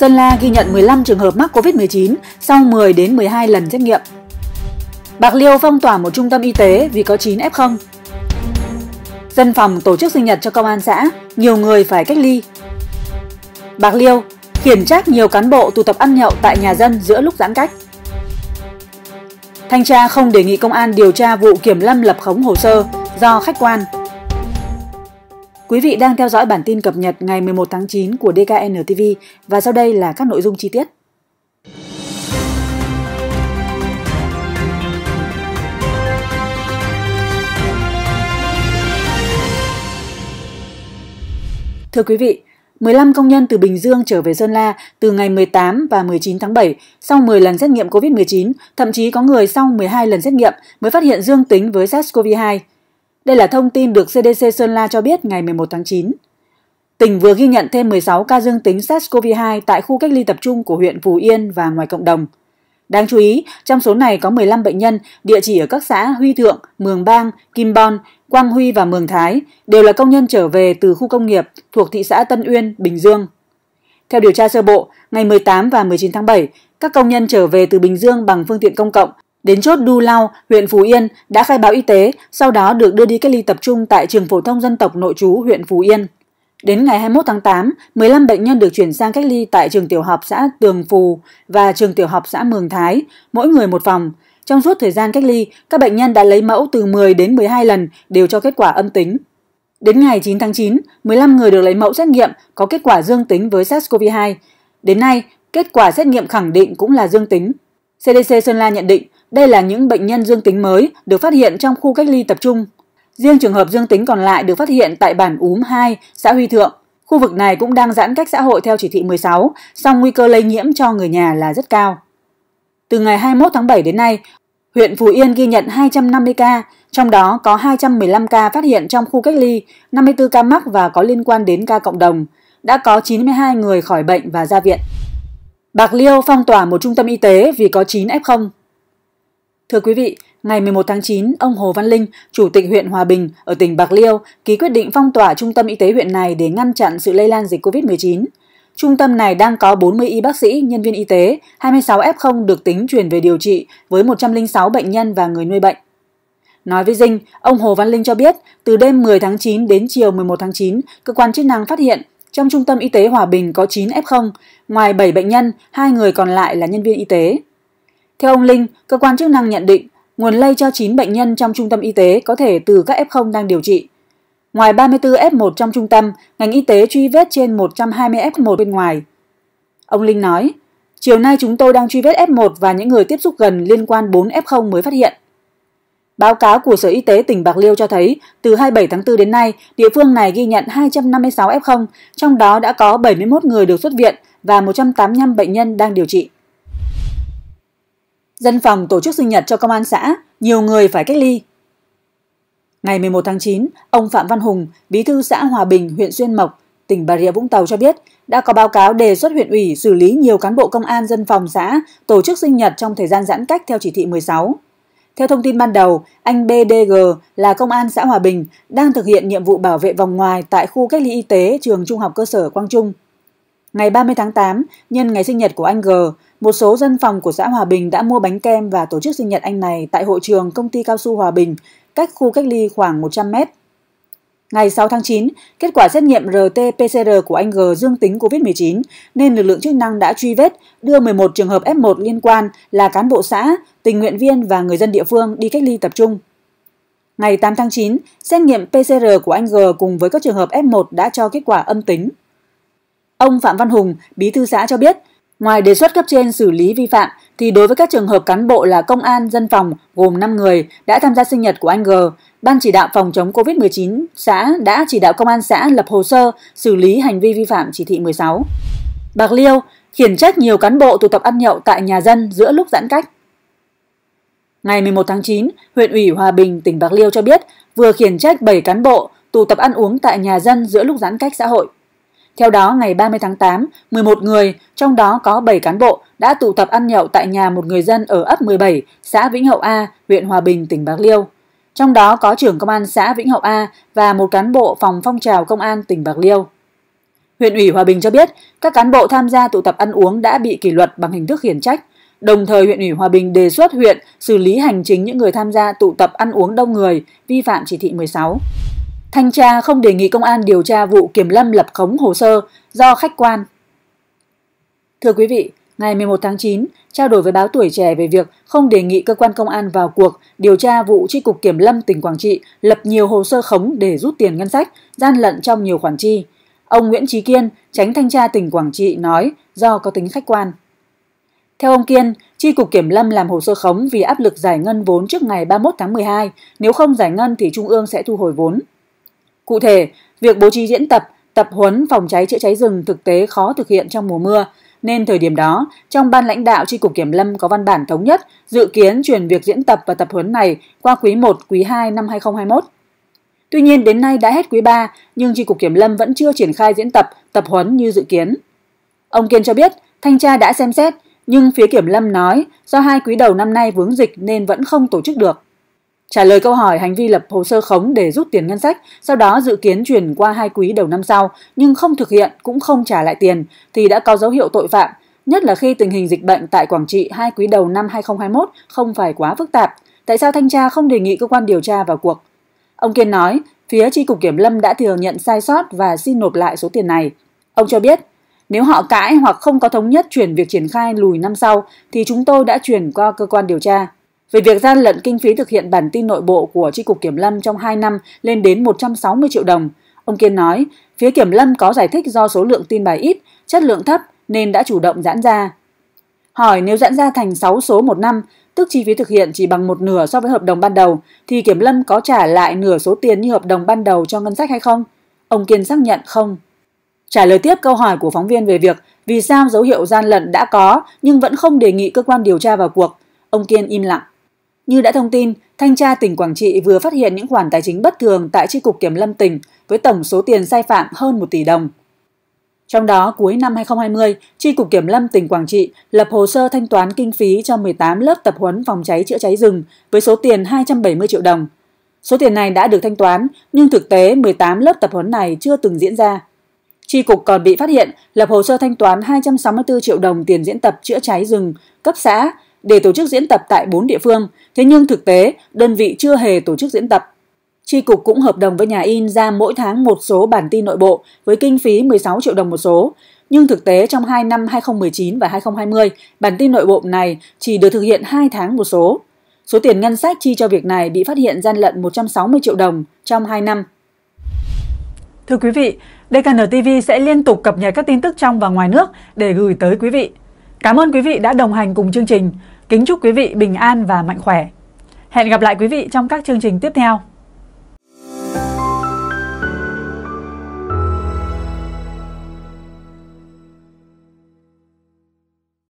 Sơn La ghi nhận 15 trường hợp mắc COVID-19 sau 10 đến 12 lần xét nghiệm. Bạc Liêu phong tỏa một trung tâm y tế vì có 9 F0. Dân phòng tổ chức sinh nhật cho công an xã, nhiều người phải cách ly. Bạc Liêu khiển trách nhiều cán bộ tụ tập ăn nhậu tại nhà dân giữa lúc giãn cách. Thanh tra không đề nghị công an điều tra vụ kiểm lâm lập khống hồ sơ do khách quan Quý vị đang theo dõi bản tin cập nhật ngày 11 tháng 9 của DKN TV và sau đây là các nội dung chi tiết. Thưa quý vị, 15 công nhân từ Bình Dương trở về Sơn La từ ngày 18 và 19 tháng 7 sau 10 lần xét nghiệm COVID-19, thậm chí có người sau 12 lần xét nghiệm mới phát hiện dương tính với SARS-CoV-2. Đây là thông tin được CDC Sơn La cho biết ngày 11 tháng 9. Tỉnh vừa ghi nhận thêm 16 ca dương tính SARS-CoV-2 tại khu cách ly tập trung của huyện Phú Yên và ngoài cộng đồng. Đáng chú ý, trong số này có 15 bệnh nhân địa chỉ ở các xã Huy Thượng, Mường Bang, Kim Bon, Quang Huy và Mường Thái đều là công nhân trở về từ khu công nghiệp thuộc thị xã Tân Uyên, Bình Dương. Theo điều tra sơ bộ, ngày 18 và 19 tháng 7, các công nhân trở về từ Bình Dương bằng phương tiện công cộng Đến chốt Đu Lao, huyện Phú Yên đã khai báo y tế, sau đó được đưa đi cách ly tập trung tại trường phổ thông dân tộc nội trú huyện Phú Yên. Đến ngày 21 tháng 8, 15 bệnh nhân được chuyển sang cách ly tại trường tiểu học xã Tường Phù và trường tiểu học xã Mường Thái, mỗi người một phòng. Trong suốt thời gian cách ly, các bệnh nhân đã lấy mẫu từ 10 đến 12 lần đều cho kết quả âm tính. Đến ngày 9 tháng 9, 15 người được lấy mẫu xét nghiệm có kết quả dương tính với SARS-CoV-2. Đến nay, kết quả xét nghiệm khẳng định cũng là dương tính. CDC Sơn La nhận định đây là những bệnh nhân dương tính mới được phát hiện trong khu cách ly tập trung. Riêng trường hợp dương tính còn lại được phát hiện tại bản Úm 2, xã Huy Thượng. Khu vực này cũng đang giãn cách xã hội theo chỉ thị 16, song nguy cơ lây nhiễm cho người nhà là rất cao. Từ ngày 21 tháng 7 đến nay, huyện Phú Yên ghi nhận 250 ca, trong đó có 215 ca phát hiện trong khu cách ly, 54 ca mắc và có liên quan đến ca cộng đồng. Đã có 92 người khỏi bệnh và ra viện. Bạc Liêu phong tỏa một trung tâm y tế vì có 9 F0. Thưa quý vị, ngày 11 tháng 9, ông Hồ Văn Linh, Chủ tịch huyện Hòa Bình ở tỉnh Bạc Liêu ký quyết định phong tỏa trung tâm y tế huyện này để ngăn chặn sự lây lan dịch COVID-19. Trung tâm này đang có 40 y bác sĩ, nhân viên y tế, 26 F0 được tính chuyển về điều trị với 106 bệnh nhân và người nuôi bệnh. Nói với Dinh, ông Hồ Văn Linh cho biết, từ đêm 10 tháng 9 đến chiều 11 tháng 9, cơ quan chức năng phát hiện trong trung tâm y tế Hòa Bình có 9 F0, ngoài 7 bệnh nhân, hai người còn lại là nhân viên y tế. Theo ông Linh, cơ quan chức năng nhận định nguồn lây cho 9 bệnh nhân trong trung tâm y tế có thể từ các F0 đang điều trị. Ngoài 34 F1 trong trung tâm, ngành y tế truy vết trên 120 F1 bên ngoài. Ông Linh nói, chiều nay chúng tôi đang truy vết F1 và những người tiếp xúc gần liên quan 4 F0 mới phát hiện. Báo cáo của Sở Y tế tỉnh Bạc Liêu cho thấy, từ 27 tháng 4 đến nay, địa phương này ghi nhận 256 F0, trong đó đã có 71 người được xuất viện và 185 bệnh nhân đang điều trị. Dân phòng tổ chức sinh nhật cho công an xã, nhiều người phải cách ly. Ngày 11 tháng 9, ông Phạm Văn Hùng, bí thư xã Hòa Bình, huyện Xuyên Mộc, tỉnh Bà Rịa Vũng Tàu cho biết đã có báo cáo đề xuất huyện ủy xử lý nhiều cán bộ công an dân phòng xã tổ chức sinh nhật trong thời gian giãn cách theo chỉ thị 16. Theo thông tin ban đầu, anh BDG là công an xã Hòa Bình đang thực hiện nhiệm vụ bảo vệ vòng ngoài tại khu cách ly y tế trường trung học cơ sở Quang Trung. Ngày 30 tháng 8, nhân ngày sinh nhật của anh G, một số dân phòng của xã Hòa Bình đã mua bánh kem và tổ chức sinh nhật anh này tại hội trường công ty cao su Hòa Bình, cách khu cách ly khoảng 100 mét. Ngày 6 tháng 9, kết quả xét nghiệm RT-PCR của anh G dương tính COVID-19 nên lực lượng chức năng đã truy vết, đưa 11 trường hợp F1 liên quan là cán bộ xã, tình nguyện viên và người dân địa phương đi cách ly tập trung. Ngày 8 tháng 9, xét nghiệm PCR của anh G cùng với các trường hợp F1 đã cho kết quả âm tính. Ông Phạm Văn Hùng, bí thư xã cho biết, ngoài đề xuất cấp trên xử lý vi phạm, thì đối với các trường hợp cán bộ là công an, dân phòng gồm 5 người đã tham gia sinh nhật của anh G, Ban chỉ đạo phòng chống COVID-19 xã đã chỉ đạo công an xã lập hồ sơ xử lý hành vi vi phạm chỉ thị 16. Bạc Liêu khiển trách nhiều cán bộ tụ tập ăn nhậu tại nhà dân giữa lúc giãn cách. Ngày 11 tháng 9, huyện ủy Hòa Bình, tỉnh Bạc Liêu cho biết vừa khiển trách 7 cán bộ tụ tập ăn uống tại nhà dân giữa lúc giãn cách xã hội. Theo đó, ngày 30 tháng 8, 11 người, trong đó có 7 cán bộ, đã tụ tập ăn nhậu tại nhà một người dân ở ấp 17, xã Vĩnh Hậu A, huyện Hòa Bình, tỉnh Bạc Liêu. Trong đó có trưởng công an xã Vĩnh Hậu A và một cán bộ phòng phong trào công an tỉnh Bạc Liêu. Huyện ủy Hòa Bình cho biết, các cán bộ tham gia tụ tập ăn uống đã bị kỷ luật bằng hình thức khiển trách. Đồng thời, huyện ủy Hòa Bình đề xuất huyện xử lý hành chính những người tham gia tụ tập ăn uống đông người vi phạm chỉ thị 16. Thanh tra không đề nghị công an điều tra vụ Kiểm Lâm lập khống hồ sơ do khách quan. Thưa quý vị, ngày 11 tháng 9, trao đổi với báo Tuổi Trẻ về việc không đề nghị cơ quan công an vào cuộc điều tra vụ tri cục Kiểm Lâm tỉnh Quảng Trị lập nhiều hồ sơ khống để rút tiền ngân sách, gian lận trong nhiều khoản chi. Ông Nguyễn Trí Kiên, tránh thanh tra tỉnh Quảng Trị nói do có tính khách quan. Theo ông Kiên, Tri Cục Kiểm Lâm làm hồ sơ khống vì áp lực giải ngân vốn trước ngày 31 tháng 12, nếu không giải ngân thì Trung ương sẽ thu hồi vốn. Cụ thể, việc bố trí diễn tập, tập huấn phòng cháy chữa cháy rừng thực tế khó thực hiện trong mùa mưa, nên thời điểm đó, trong ban lãnh đạo tri cục kiểm lâm có văn bản thống nhất dự kiến chuyển việc diễn tập và tập huấn này qua quý 1, quý 2 năm 2021. Tuy nhiên đến nay đã hết quý 3 nhưng tri cục kiểm lâm vẫn chưa triển khai diễn tập, tập huấn như dự kiến. Ông Kiên cho biết, thanh tra đã xem xét nhưng phía kiểm lâm nói do hai quý đầu năm nay vướng dịch nên vẫn không tổ chức được. Trả lời câu hỏi hành vi lập hồ sơ khống để rút tiền ngân sách, sau đó dự kiến chuyển qua hai quý đầu năm sau nhưng không thực hiện cũng không trả lại tiền thì đã có dấu hiệu tội phạm, nhất là khi tình hình dịch bệnh tại Quảng Trị hai quý đầu năm 2021 không phải quá phức tạp. Tại sao thanh tra không đề nghị cơ quan điều tra vào cuộc? Ông Kiên nói, phía Tri Cục Kiểm Lâm đã thừa nhận sai sót và xin nộp lại số tiền này. Ông cho biết, nếu họ cãi hoặc không có thống nhất chuyển việc triển khai lùi năm sau, thì chúng tôi đã chuyển qua cơ quan điều tra. Về việc gian lận kinh phí thực hiện bản tin nội bộ của Tri Cục Kiểm Lâm trong 2 năm lên đến 160 triệu đồng, ông Kiên nói, phía Kiểm Lâm có giải thích do số lượng tin bài ít, chất lượng thấp nên đã chủ động giãn ra. Hỏi nếu giãn ra thành 6 số một năm, tức chi phí thực hiện chỉ bằng một nửa so với hợp đồng ban đầu, thì Kiểm Lâm có trả lại nửa số tiền như hợp đồng ban đầu cho ngân sách hay không? Ông Kiên xác nhận không. Trả lời tiếp câu hỏi của phóng viên về việc vì sao dấu hiệu gian lận đã có nhưng vẫn không đề nghị cơ quan điều tra vào cuộc, ông Kiên im lặng. Như đã thông tin, Thanh tra tỉnh Quảng Trị vừa phát hiện những khoản tài chính bất thường tại chi Cục Kiểm Lâm tỉnh với tổng số tiền sai phạm hơn 1 tỷ đồng. Trong đó, cuối năm 2020, chi Cục Kiểm Lâm tỉnh Quảng Trị lập hồ sơ thanh toán kinh phí cho 18 lớp tập huấn phòng cháy chữa cháy rừng với số tiền 270 triệu đồng. Số tiền này đã được thanh toán, nhưng thực tế 18 lớp tập huấn này chưa từng diễn ra. Chi Cục còn bị phát hiện lập hồ sơ thanh toán 264 triệu đồng tiền diễn tập chữa cháy rừng cấp xã để tổ chức diễn tập tại 4 địa phương, thế nhưng thực tế đơn vị chưa hề tổ chức diễn tập. Tri cục cũng hợp đồng với nhà in ra mỗi tháng một số bản tin nội bộ với kinh phí 16 triệu đồng một số. Nhưng thực tế trong 2 năm 2019 và 2020, bản tin nội bộ này chỉ được thực hiện 2 tháng một số. Số tiền ngân sách chi cho việc này bị phát hiện gian lận 160 triệu đồng trong 2 năm. Thưa quý vị, DKN TV sẽ liên tục cập nhật các tin tức trong và ngoài nước để gửi tới quý vị. Cảm ơn quý vị đã đồng hành cùng chương trình. Kính chúc quý vị bình an và mạnh khỏe. Hẹn gặp lại quý vị trong các chương trình tiếp theo.